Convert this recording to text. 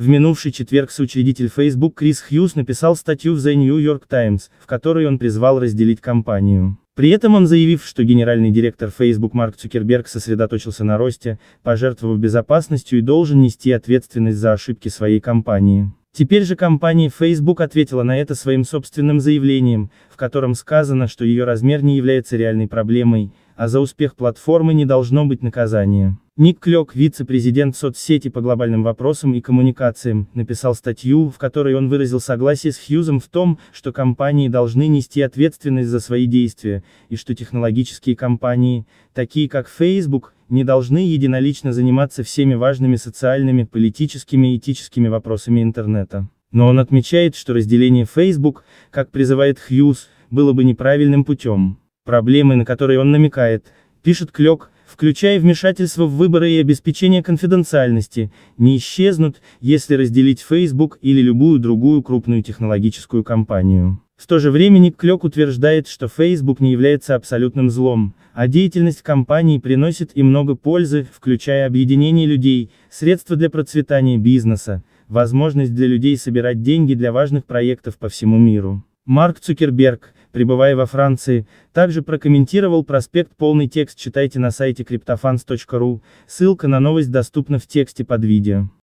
В минувший четверг соучредитель Facebook Крис Хьюз написал статью в The New York Times, в которой он призвал разделить компанию. При этом он заявив, что генеральный директор Facebook Марк Цукерберг сосредоточился на росте, пожертвовав безопасностью и должен нести ответственность за ошибки своей компании. Теперь же компания Facebook ответила на это своим собственным заявлением, в котором сказано, что ее размер не является реальной проблемой, а за успех платформы не должно быть наказания. Ник Клёк, вице-президент соцсети по глобальным вопросам и коммуникациям, написал статью, в которой он выразил согласие с Хьюзом в том, что компании должны нести ответственность за свои действия, и что технологические компании, такие как Facebook, не должны единолично заниматься всеми важными социальными, политическими и этическими вопросами интернета. Но он отмечает, что разделение Facebook, как призывает Хьюз, было бы неправильным путем. Проблемы, на которые он намекает, пишет Клёк, включая вмешательство в выборы и обеспечение конфиденциальности, не исчезнут, если разделить Facebook или любую другую крупную технологическую компанию. В то же время Ник Клёк утверждает, что Facebook не является абсолютным злом, а деятельность компании приносит и много пользы, включая объединение людей, средства для процветания бизнеса, возможность для людей собирать деньги для важных проектов по всему миру. Марк Цукерберг, пребывая во Франции, также прокомментировал проспект полный текст читайте на сайте криптофанс.ру, ссылка на новость доступна в тексте под видео.